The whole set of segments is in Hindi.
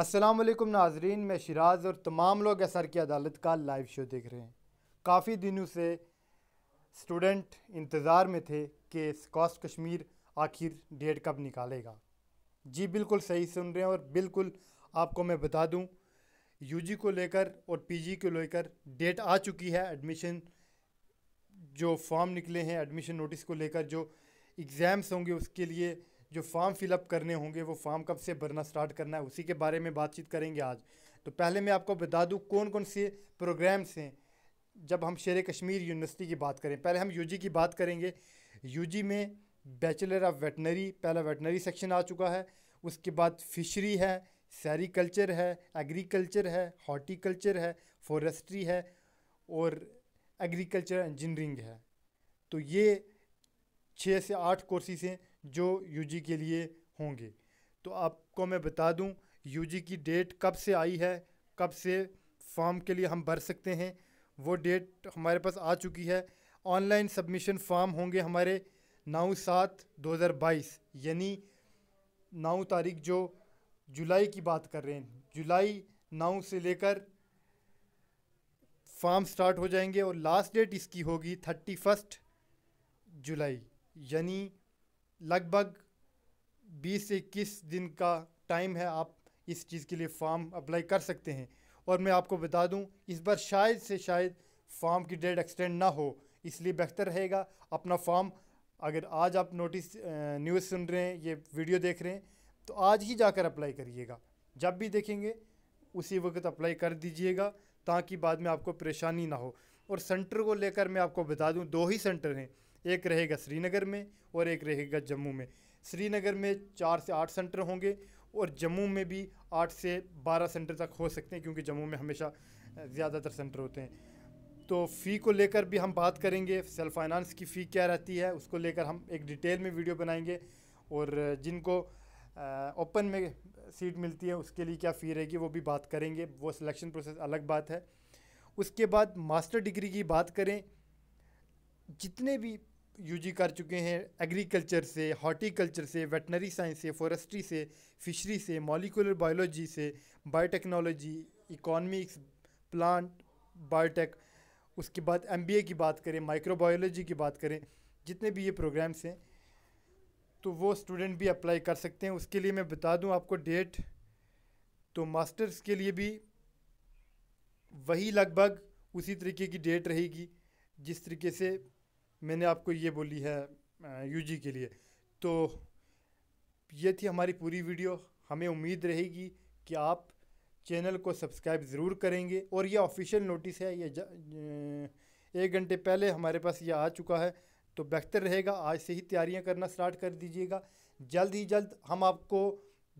अस्सलाम वालेकुम नाजरीन मैं शिराज और तमाम लोग एसर की अदालत का लाइव शो देख रहे हैं काफ़ी दिनों से स्टूडेंट इंतज़ार में थे कि स्कॉस कश्मीर आखिर डेट कब निकालेगा जी बिल्कुल सही सुन रहे हैं और बिल्कुल आपको मैं बता दूं यूजी को लेकर और पीजी को लेकर डेट आ चुकी है एडमिशन जो फॉर्म निकले हैं एडमिशन नोटिस को लेकर जो एग्ज़ाम्स होंगे उसके लिए जो फॉर्म फिलअप करने होंगे वो फॉर्म कब से भरना स्टार्ट करना है उसी के बारे में बातचीत करेंगे आज तो पहले मैं आपको बता दूँ कौन कौन से प्रोग्राम्स हैं जब हम शेर कश्मीर यूनिवर्सिटी की बात करें पहले हम यूजी की बात करेंगे यूजी में बैचलर ऑफ वेटनरी पहला वेटनरी सेक्शन आ चुका है उसके बाद फिशरी है सैरिकल्चर है एग्रीकल्चर है हॉर्टिकल्चर है फॉरेस्ट्री है और एग्रीकल्चर इंजीनियरिंग है तो ये छः से आठ कोर्सेज हैं जो यूजी के लिए होंगे तो आपको मैं बता दूं यूजी की डेट कब से आई है कब से फॉर्म के लिए हम भर सकते हैं वो डेट हमारे पास आ चुकी है ऑनलाइन सबमिशन फॉर्म होंगे हमारे नौ सात दो हज़ार बाईस यानी नौ तारीख जो जुलाई की बात कर रहे हैं जुलाई नौ से लेकर फॉर्म स्टार्ट हो जाएंगे और लास्ट डेट इसकी होगी थर्टी फर्स्ट जुलाई यानी लगभग 20 से इक्कीस दिन का टाइम है आप इस चीज़ के लिए फॉर्म अप्लाई कर सकते हैं और मैं आपको बता दूं इस बार शायद से शायद फॉर्म की डेट एक्सटेंड ना हो इसलिए बेहतर रहेगा अपना फॉर्म अगर आज आप नोटिस न्यूज़ सुन रहे हैं ये वीडियो देख रहे हैं तो आज ही जाकर अप्लाई करिएगा जब भी देखेंगे उसी वक्त अप्लाई कर दीजिएगा ताकि बाद में आपको परेशानी ना हो और सेंटर को लेकर मैं आपको बता दूं दो ही सेंटर हैं एक रहेगा श्रीनगर में और एक रहेगा जम्मू में श्रीनगर में चार से आठ सेंटर होंगे और जम्मू में भी आठ से बारह सेंटर तक हो सकते हैं क्योंकि जम्मू में हमेशा ज़्यादातर सेंटर होते हैं तो फ़ी को लेकर भी हम बात करेंगे सेल्फ फाइनेंस की फ़ी क्या रहती है उसको लेकर हम एक डिटेल में वीडियो बनाएंगे और जिनको ओपन में सीट मिलती है उसके लिए क्या फ़ी रहेगी वो भी बात करेंगे वो सिलेक्शन प्रोसेस अलग बात है उसके बाद मास्टर डिग्री की बात करें जितने भी यूजी कर चुके हैं एग्रीकल्चर से हॉर्टिकल्चर से वेटनरी साइंस से फॉरेस्ट्री से फिशरी से मॉलिकुलर बायोलॉजी से बायोटेक्नोलॉजी इकोनॉमिक्स प्लांट बायोटेक उसके बाद एमबीए की बात करें माइक्रोबायोलॉजी की बात करें जितने भी ये प्रोग्राम्स हैं तो वो स्टूडेंट भी अप्लाई कर सकते हैं उसके लिए मैं बता दूँ आपको डेट तो मास्टर्स के लिए भी वही लगभग उसी तरीके की डेट रहेगी जिस तरीके से मैंने आपको ये बोली है यूजी के लिए तो ये थी हमारी पूरी वीडियो हमें उम्मीद रहेगी कि आप चैनल को सब्सक्राइब ज़रूर करेंगे और यह ऑफिशियल नोटिस है ये एक घंटे पहले हमारे पास ये आ चुका है तो बेहतर रहेगा आज से ही तैयारियां करना स्टार्ट कर दीजिएगा जल्द ही जल्द हम आपको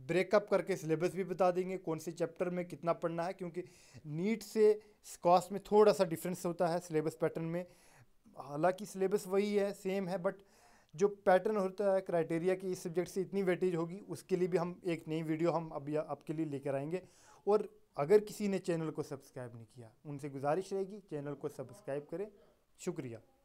ब्रेकअप करके सिलेबस भी बता देंगे कौन से चैप्टर में कितना पढ़ना है क्योंकि नीट से स्कॉस में थोड़ा सा डिफरेंस होता है सिलेबस पैटर्न में हालांकि सिलेबस वही है सेम है बट जो पैटर्न होता है क्राइटेरिया की इस सब्जेक्ट से इतनी वेटेज होगी उसके लिए भी हम एक नई वीडियो हम अब आपके लिए लेकर आएंगे और अगर किसी ने चैनल को सब्सक्राइब नहीं किया उनसे गुजारिश रहेगी चैनल को सब्सक्राइब करें शुक्रिया